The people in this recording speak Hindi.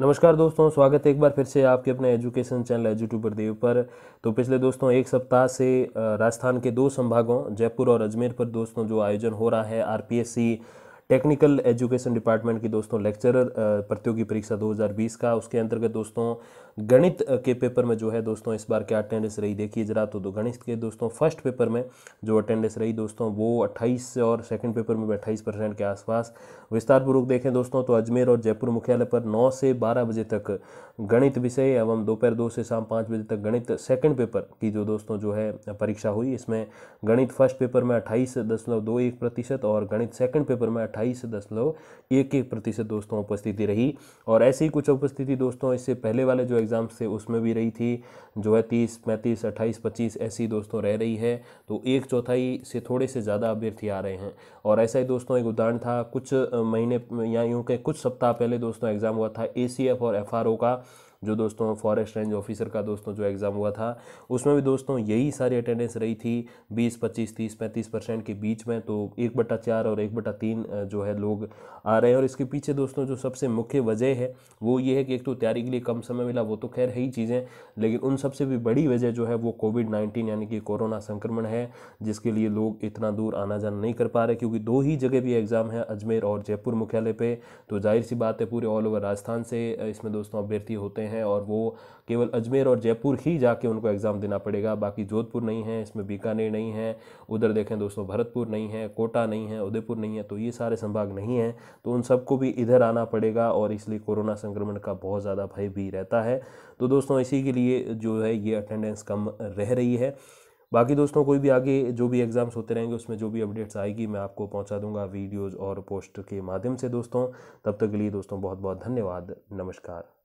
नमस्कार दोस्तों स्वागत है एक बार फिर से आपके अपने एजुकेशन चैनल एजुटू देव पर तो पिछले दोस्तों एक सप्ताह से राजस्थान के दो संभागों जयपुर और अजमेर पर दोस्तों जो आयोजन हो रहा है आरपीएससी टेक्निकल एजुकेशन डिपार्टमेंट की दोस्तों लेक्चरर प्रतियोगी परीक्षा 2020 का उसके अंतर्गत दोस्तों गणित के पेपर में जो है दोस्तों इस बार क्या अटेंडेंस रही देखिए जरा तो दो गणित के दोस्तों फर्स्ट पेपर में जो अटेंडेंस रही दोस्तों वो 28 और सेकंड पेपर में भी अट्ठाईस परसेंट के आसपास विस्तारपूर्वक देखें दोस्तों तो अजमेर और जयपुर मुख्यालय पर नौ से बारह बजे तक गणित विषय एवं दोपहर दो से शाम पाँच बजे तक गणित सेकेंड पेपर की जो दोस्तों जो है परीक्षा हुई इसमें गणित फर्स्ट पेपर में अट्ठाईस दशमलव दो एक प्रतिशत और गणित सेकंड पेपर में अट्ठाईस दशमलव एक एक प्रतिशत दोस्तों उपस्थिति रही और ऐसी ही कुछ उपस्थिति दोस्तों इससे पहले वाले जो एग्ज़ाम्स थे उसमें भी रही थी जो है तीस पैंतीस अट्ठाईस पच्चीस ऐसी दोस्तों रह रही है तो एक चौथाई से थोड़े से ज़्यादा अभ्यर्थी आ रहे हैं और ऐसा ही दोस्तों एक उदाहरण था कुछ महीने या यूँ के कुछ सप्ताह पहले दोस्तों एग्ज़ाम हुआ था ए और एफ का जो दोस्तों फॉरेस्ट रेंज ऑफिसर का दोस्तों जो एग्ज़ाम हुआ था उसमें भी दोस्तों यही सारी अटेंडेंस रही थी बीस पच्चीस तीस पैंतीस परसेंट के बीच में तो एक बट्टा चार और एक बट्टा तीन जो है लोग आ रहे हैं और इसके पीछे दोस्तों जो सबसे मुख्य वजह है वो ये है कि एक तो तैयारी के लिए कम समय मिला वो तो खैर है ही चीज़ें लेकिन उन सबसे भी बड़ी वजह जो है वो कोविड नाइन्टीन यानी कि कोरोना संक्रमण है जिसके लिए लोग इतना दूर आना जाना नहीं कर पा रहे क्योंकि दो ही जगह भी एग्ज़ाम है अजमेर और जयपुर मुख्यालय पर तो जाहिर सी बात है पूरे ऑल ओवर राजस्थान से इसमें दोस्तों अभ्यर्थी होते हैं हैं और वो केवल अजमेर और जयपुर ही जाके उनको एग्ज़ाम देना पड़ेगा बाकी जोधपुर नहीं है इसमें बीकानेर नहीं है उधर देखें दोस्तों भरतपुर नहीं है कोटा नहीं है उदयपुर नहीं है तो ये सारे संभाग नहीं हैं तो उन सबको भी इधर आना पड़ेगा और इसलिए कोरोना संक्रमण का बहुत ज़्यादा भय भी रहता है तो दोस्तों इसी के लिए जो है ये अटेंडेंस कम रह रही है बाकी दोस्तों कोई भी आगे जो भी एग्ज़ाम्स होते रहेंगे उसमें जो भी अपडेट्स आएगी मैं आपको पहुंचा दूंगा वीडियोस और पोस्ट के माध्यम से दोस्तों तब तक के लिए दोस्तों बहुत बहुत धन्यवाद नमस्कार